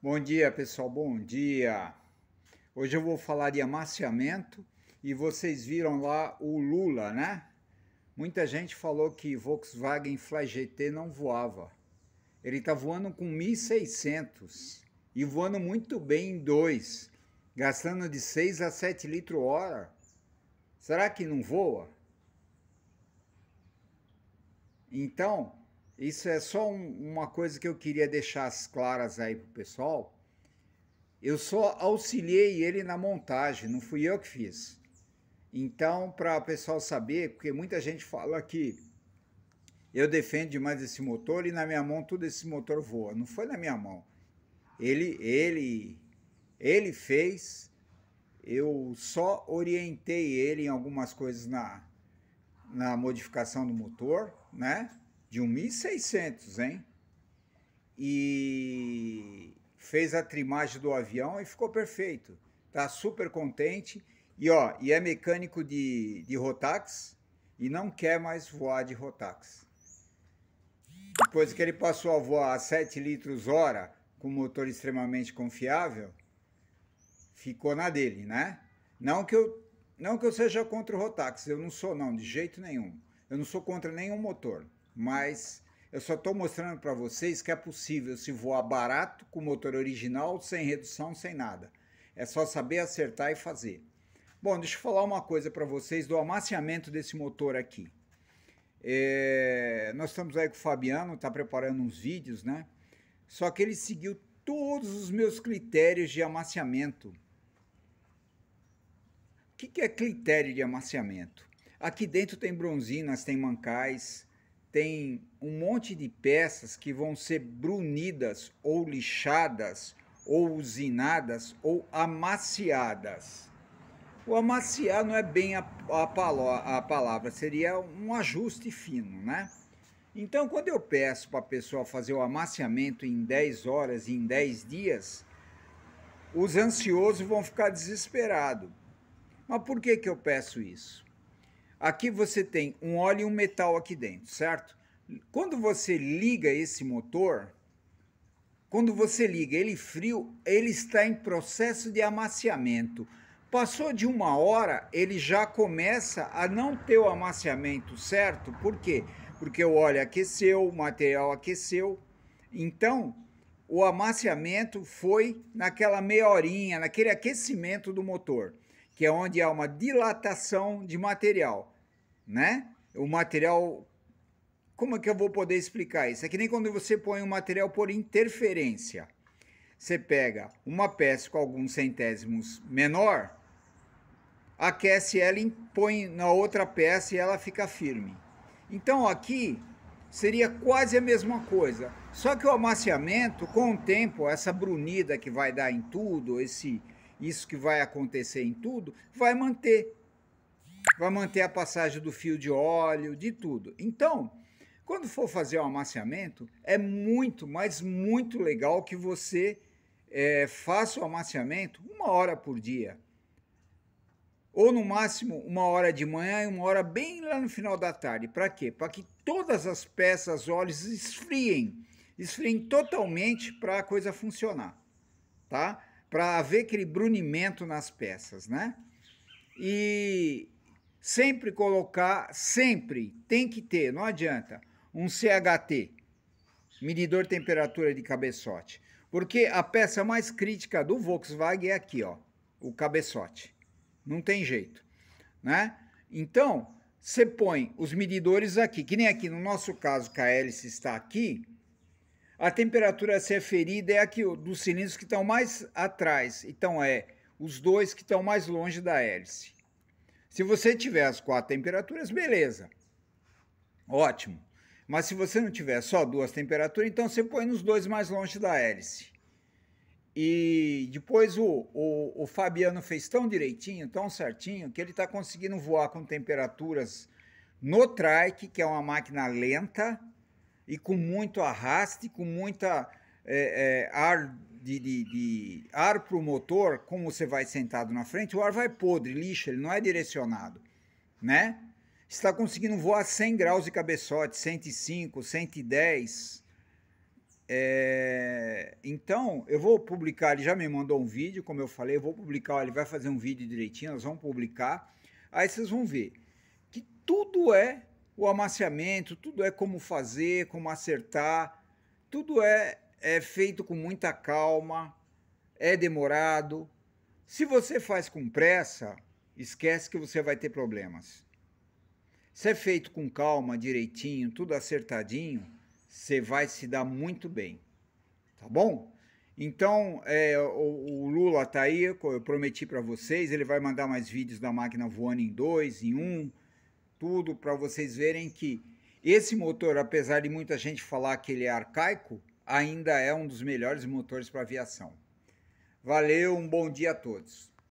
Bom dia, pessoal. Bom dia. Hoje eu vou falar de amaciamento e vocês viram lá o Lula, né? Muita gente falou que Volkswagen Fly GT não voava. Ele tá voando com 1600 e voando muito bem em dois, gastando de 6 a 7 litros hora. Será que não voa? Então, isso é só um, uma coisa que eu queria deixar claras aí pro pessoal. Eu só auxiliei ele na montagem, não fui eu que fiz. Então, para o pessoal saber, porque muita gente fala que eu defendo demais esse motor e na minha mão tudo esse motor voa. Não foi na minha mão. Ele, ele, ele fez. Eu só orientei ele em algumas coisas na, na modificação do motor, né? de 1.600, hein? E fez a trimagem do avião e ficou perfeito. Tá super contente. E ó, e é mecânico de, de Rotax e não quer mais voar de Rotax. Depois que ele passou a voar a 7 litros hora com motor extremamente confiável, ficou na dele, né? Não que eu não que eu seja contra o Rotax, eu não sou não, de jeito nenhum. Eu não sou contra nenhum motor mas eu só estou mostrando para vocês que é possível se voar barato, com motor original, sem redução, sem nada. É só saber acertar e fazer. Bom, deixa eu falar uma coisa para vocês do amaciamento desse motor aqui. É, nós estamos aí com o Fabiano, está preparando uns vídeos, né? Só que ele seguiu todos os meus critérios de amaciamento. O que, que é critério de amaciamento? Aqui dentro tem bronzinas, tem mancais, tem um monte de peças que vão ser brunidas ou lixadas ou usinadas ou amaciadas. O amaciar não é bem a, a, a palavra, seria um ajuste fino, né? Então, quando eu peço para a pessoa fazer o amaciamento em 10 horas, em 10 dias, os ansiosos vão ficar desesperados. Mas por que, que eu peço isso? Aqui você tem um óleo e um metal aqui dentro, certo? Quando você liga esse motor, quando você liga ele frio, ele está em processo de amaciamento. Passou de uma hora, ele já começa a não ter o amaciamento certo. Por quê? Porque o óleo aqueceu, o material aqueceu. Então, o amaciamento foi naquela meia horinha, naquele aquecimento do motor que é onde há uma dilatação de material, né? O material como é que eu vou poder explicar isso? É que nem quando você põe um material por interferência. Você pega uma peça com alguns centésimos menor, aquece ela e põe na outra peça e ela fica firme. Então aqui seria quase a mesma coisa. Só que o amaciamento, com o tempo, essa brunida que vai dar em tudo, esse isso que vai acontecer em tudo, vai manter. Vai manter a passagem do fio de óleo, de tudo. Então, quando for fazer o um amaciamento, é muito, mas muito legal que você é, faça o amaciamento uma hora por dia. Ou no máximo uma hora de manhã e uma hora bem lá no final da tarde. Para quê? Para que todas as peças, óleos esfriem. Esfriem totalmente para a coisa funcionar. Tá? para haver aquele brunimento nas peças, né? E sempre colocar, sempre tem que ter, não adianta, um CHT, medidor de temperatura de cabeçote, porque a peça mais crítica do Volkswagen é aqui, ó, o cabeçote. Não tem jeito, né? Então, você põe os medidores aqui, que nem aqui no nosso caso que a hélice está aqui, a temperatura a ser ferida é a que, dos cilindros que estão mais atrás, então é os dois que estão mais longe da hélice. Se você tiver as quatro temperaturas, beleza, ótimo. Mas se você não tiver só duas temperaturas, então você põe nos dois mais longe da hélice. E depois o, o, o, Fabiano fez tão direitinho, tão certinho, que ele está conseguindo voar com temperaturas no trike, que é uma máquina lenta, e com muito arraste, com muita é, é, ar de, de, de ar para o motor, como você vai sentado na frente, o ar vai podre, lixo, ele não é direcionado, né? Está conseguindo voar 100 graus de cabeçote, 105, 110. É... Então, eu vou publicar, ele já me mandou um vídeo, como eu falei, eu vou publicar, ele vai fazer um vídeo direitinho, nós vamos publicar. Aí vocês vão ver que tudo é o amaciamento, tudo é como fazer, como acertar, tudo é, é feito com muita calma, é demorado. Se você faz com pressa, esquece que você vai ter problemas. Se é feito com calma, direitinho, tudo acertadinho, você vai se dar muito bem. Tá bom? Então, é, o, o, Lula tá aí, eu prometi para vocês, ele vai mandar mais vídeos da máquina voando em dois, em um tudo para vocês verem que esse motor, apesar de muita gente falar que ele é arcaico, ainda é um dos melhores motores para aviação. Valeu, um bom dia a todos.